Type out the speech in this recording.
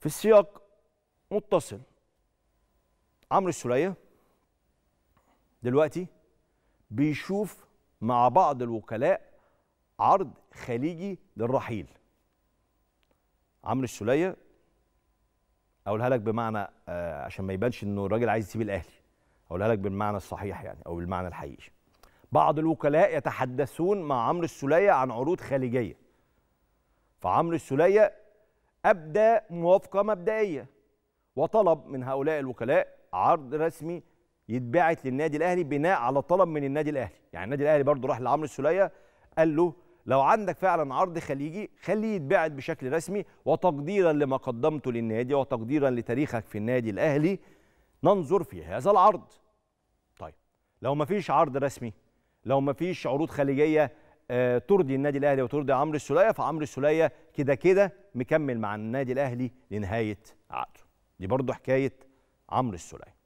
في السياق متصل عمرو السوليه دلوقتي بيشوف مع بعض الوكلاء عرض خليجي للرحيل عمرو السوليه اقولها لك بمعنى آه، عشان ما يبانش انه الراجل عايز يسيب الاهلي اقولها لك بالمعنى الصحيح يعني او بالمعنى الحقيقي بعض الوكلاء يتحدثون مع عمرو السوليه عن عروض خليجيه فعمرو السوليه أبدى موافقة مبدئية وطلب من هؤلاء الوكلاء عرض رسمي يتبعت للنادي الأهلي بناء على طلب من النادي الأهلي يعني النادي الأهلي برضه راح لعمرو السليه قال له لو عندك فعلا عرض خليجي خليه يتبعت بشكل رسمي وتقديرا لما قدمته للنادي وتقديرا لتاريخك في النادي الأهلي ننظر في هذا العرض طيب لو ما فيش عرض رسمي لو ما فيش عروض خليجية آه، ترضي النادي الاهلي وترضي عمرو السوليه فعمرو السوليه كده كده مكمل مع النادي الاهلي لنهايه عقده دي برضه حكايه عمرو السوليه